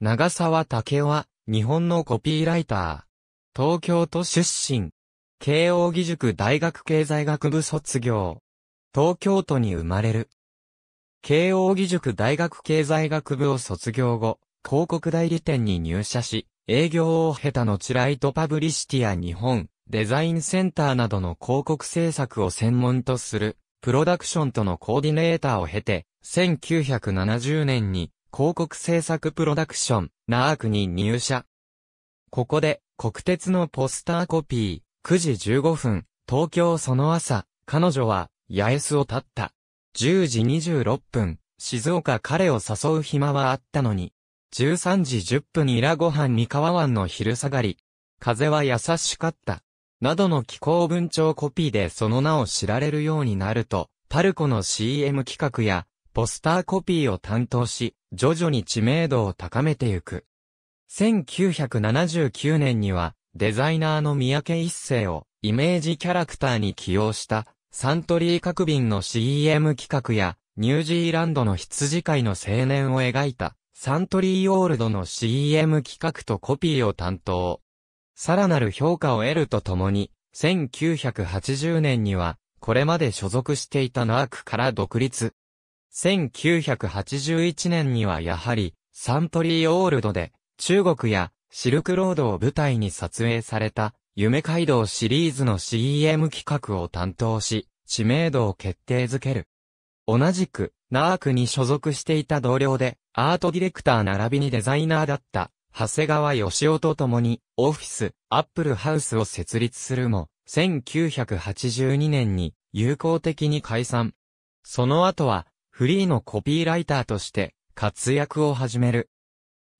長沢武は、日本のコピーライター。東京都出身。慶応義塾大学経済学部卒業。東京都に生まれる。慶応義塾大学経済学部を卒業後、広告代理店に入社し、営業を経た後ライトパブリシティや日本、デザインセンターなどの広告制作を専門とする、プロダクションとのコーディネーターを経て、1970年に広告制作プロダクション、ナークに入社。ここで、国鉄のポスターコピー、9時15分、東京その朝、彼女は、八重洲を立った。10時26分、静岡彼を誘う暇はあったのに。13時10分イラご飯三河湾の昼下がり。風は優しかった。などの気候文帳コピーでその名を知られるようになると、パルコの CM 企画やポスターコピーを担当し、徐々に知名度を高めてゆく。1979年には、デザイナーの三宅一世をイメージキャラクターに起用したサントリー角瓶の CM 企画やニュージーランドの羊飼いの青年を描いたサントリーオールドの CM 企画とコピーを担当。さらなる評価を得るとともに、1980年にはこれまで所属していたナークから独立。1981年にはやはり、サントリーオールドで、中国やシルクロードを舞台に撮影された、夢街道シリーズの CM 企画を担当し、知名度を決定づける。同じく、ナークに所属していた同僚で、アートディレクター並びにデザイナーだった、長谷川義夫と共に、オフィス、アップルハウスを設立するも、1982年に、友好的に解散。その後は、フリーのコピーライターとして活躍を始める。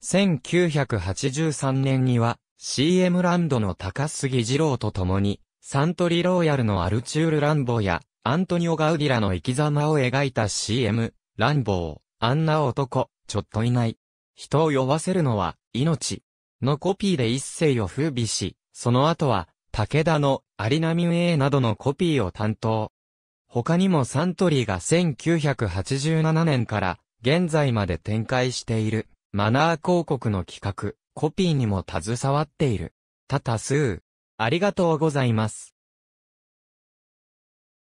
1983年には CM ランドの高杉二郎と共にサントリーローヤルのアルチュール・ランボやアントニオ・ガウディラの生き様を描いた CM、ランボー、あんな男、ちょっといない。人を酔わせるのは命。のコピーで一世を風靡し、その後は、武田の有波名などのコピーを担当。他にもサントリーが1987年から現在まで展開しているマナー広告の企画、コピーにも携わっている。多多数。ありがとうございます。